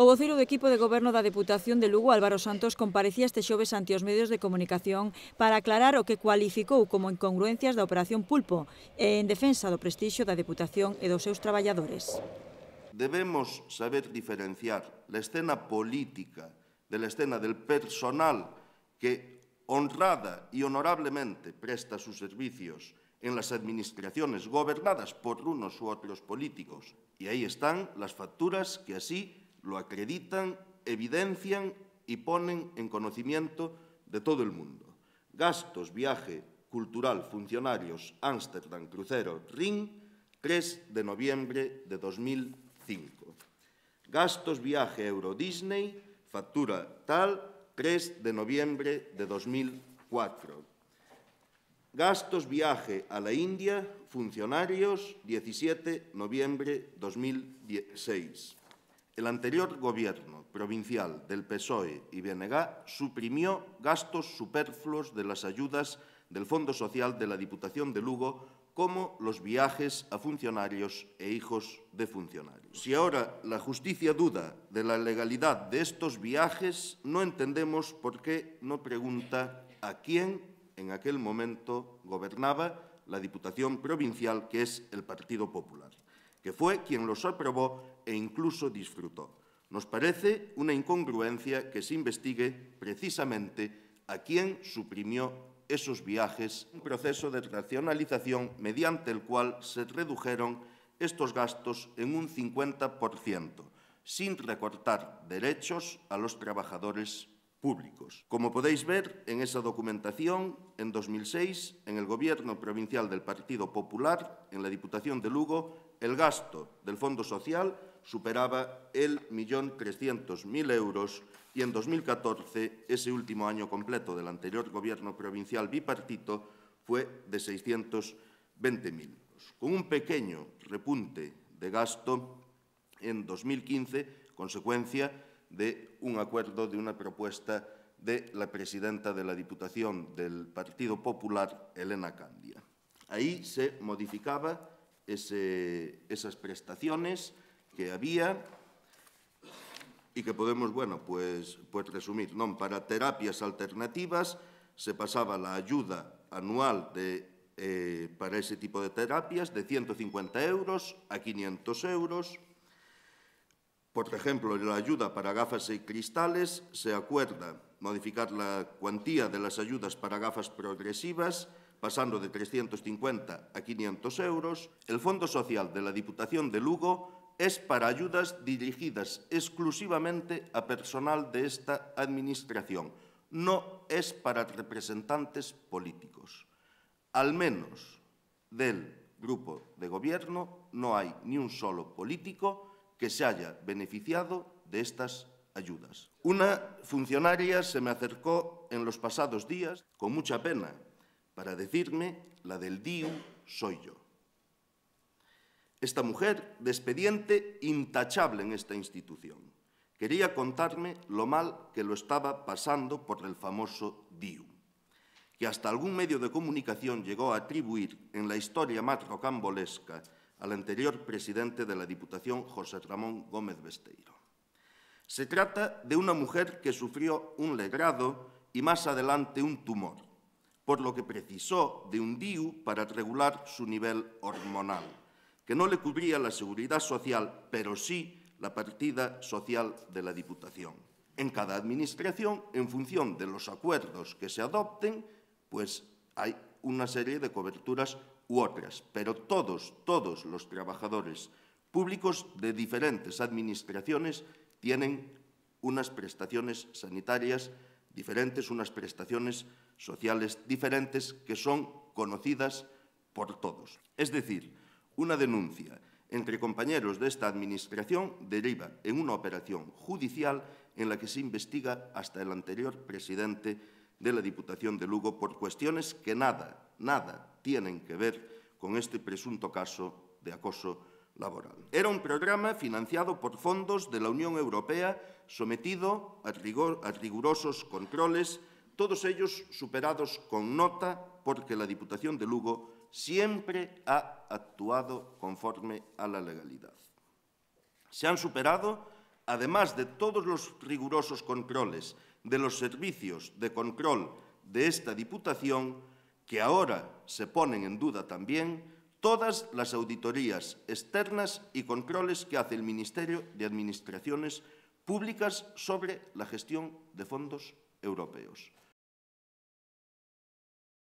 O voceiro do equipo de goberno da Deputación de Lugo, Álvaro Santos, comparecía este xoves ante os medios de comunicación para aclarar o que cualificou como incongruencias da Operación Pulpo en defensa do prestixio da Deputación e dos seus traballadores. Debemos saber diferenciar la escena política de la escena del personal que honrada y honorablemente presta sus servicios en las administraciones gobernadas por unos u otros políticos. Y ahí están las facturas que así lo acreditan, evidencian y ponen en conocimiento de todo el mundo. Gastos, viaje, cultural, funcionarios, Ámsterdam, crucero, ring, 3 de noviembre de 2005. Gastos, viaje, Euro Disney, factura tal, 3 de noviembre de 2004. Gastos, viaje a la India, funcionarios, 17 de noviembre de 2016. El anterior gobierno provincial del PSOE y BNG suprimió gastos superfluos de las ayudas del Fondo Social de la Diputación de Lugo como los viajes a funcionarios e hijos de funcionarios. Si ahora la justicia duda de la legalidad de estos viajes, no entendemos por qué no pregunta a quién en aquel momento gobernaba la Diputación Provincial, que es el Partido Popular, que fue quien los aprobó e incluso disfrutó. Nos parece una incongruencia que se investigue precisamente a quién suprimió esos viajes, un proceso de racionalización mediante el cual se redujeron estos gastos en un 50%, sin recortar derechos a los trabajadores públicos. Como podéis ver en esa documentación, en 2006, en el Gobierno Provincial del Partido Popular, en la Diputación de Lugo, el gasto del Fondo Social superaba el millón mil euros y en 2014, ese último año completo del anterior gobierno provincial bipartito, fue de 620.000 euros. Con un pequeño repunte de gasto en 2015, consecuencia de un acuerdo de una propuesta de la presidenta de la Diputación del Partido Popular, Elena Candia. Ahí se modificaba esas prestaciones, que había y que podemos, bueno, pues, pues resumir. no para terapias alternativas se pasaba la ayuda anual eh, para ese tipo de terapias de 150 euros a 500 euros. Por ejemplo, la ayuda para gafas y cristales se acuerda modificar la cuantía de las ayudas para gafas progresivas pasando de 350 a 500 euros. El Fondo Social de la Diputación de Lugo es para ayudas dirigidas exclusivamente a personal de esta Administración. No es para representantes políticos. Al menos del grupo de gobierno no hay ni un solo político que se haya beneficiado de estas ayudas. Una funcionaria se me acercó en los pasados días con mucha pena para decirme la del DIU soy yo. Esta mujer, despediente, intachable en esta institución, quería contarme lo mal que lo estaba pasando por el famoso DIU, que hasta algún medio de comunicación llegó a atribuir en la historia más rocambolesca al anterior presidente de la Diputación, José Ramón Gómez Besteiro. Se trata de una mujer que sufrió un legrado y más adelante un tumor, por lo que precisó de un DIU para regular su nivel hormonal que no le cubría la seguridad social, pero sí la partida social de la Diputación. En cada administración, en función de los acuerdos que se adopten, pues hay una serie de coberturas u otras, pero todos, todos los trabajadores públicos de diferentes administraciones tienen unas prestaciones sanitarias diferentes, unas prestaciones sociales diferentes que son conocidas por todos. Es decir, Una denuncia entre compañeros desta Administración deriva en una operación judicial en la que se investiga hasta el anterior presidente de la Diputación de Lugo por cuestiones que nada, nada tienen que ver con este presunto caso de acoso laboral. Era un programa financiado por fondos de la Unión Europea sometido a, rigor, a rigurosos controles, todos ellos superados con nota porque la Diputación de Lugo siempre ha actuado conforme a la legalidad. Se han superado, además de todos los rigurosos controles de los servicios de control de esta Diputación, que ahora se ponen en duda también, todas las auditorías externas y controles que hace el Ministerio de Administraciones Públicas sobre la gestión de fondos europeos.